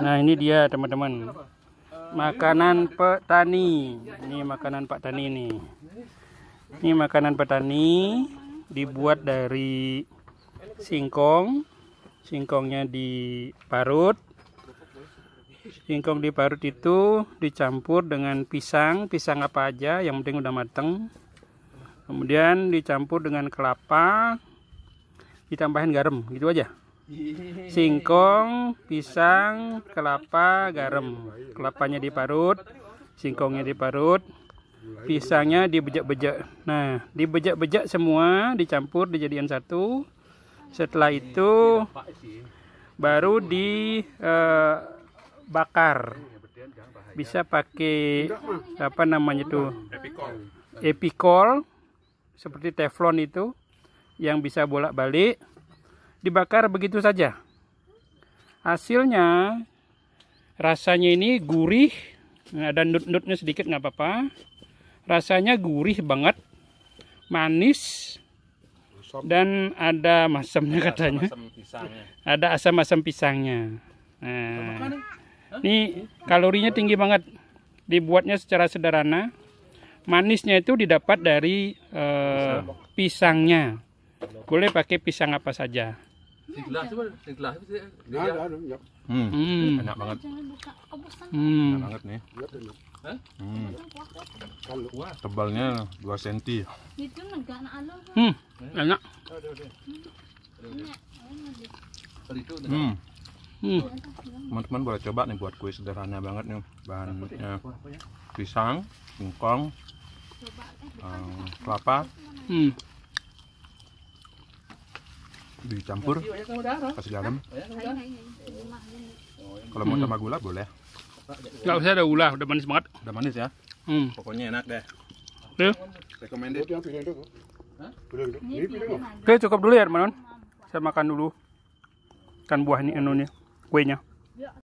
Nah ini dia teman-teman Makanan petani Ini makanan pak tani ini Ini makanan petani Dibuat dari Singkong Singkongnya diparut Singkong diparut itu Dicampur dengan pisang Pisang apa aja yang penting udah mateng Kemudian dicampur dengan kelapa Ditambahin garam gitu aja singkong, pisang, kelapa, garam. Kelapanya diparut, singkongnya diparut, pisangnya dibejak-bejak. Nah, dibejak-bejak semua, dicampur, dijadikan satu. Setelah itu baru dibakar. Eh, bisa pakai apa namanya tuh? Epikol, seperti teflon itu yang bisa bolak-balik dibakar begitu saja. Hasilnya rasanya ini gurih, ada nut-nutnya sedikit nggak apa-apa. Rasanya gurih banget, manis, dan ada masamnya katanya. Ada asam-asam pisangnya. Nah, ini kalorinya tinggi banget. Dibuatnya secara sederhana. Manisnya itu didapat dari uh, pisangnya. Boleh pakai pisang apa saja. Enak banget. Hmm. hmm. Enak banget hmm. nih. Hmm. tebalnya 2 cm. Itu enggak anak alu. Hmm. Eh? hmm. Enak. Hmm. Hmm. Teman-teman boleh coba nih buat kue sederhana banget nih bahannya ya? pisang, singkong, eh, eh, um, kelapa, hmm dicampur kasih garam kalau mau sama gula boleh nggak usah ada gula udah manis banget udah manis ya hmm. pokoknya enak deh Oke. Iya. Recommended. Oke, cukup dulu ya, teman-teman. Saya makan dulu. Kan buah ini enunya, kuenya. Ya.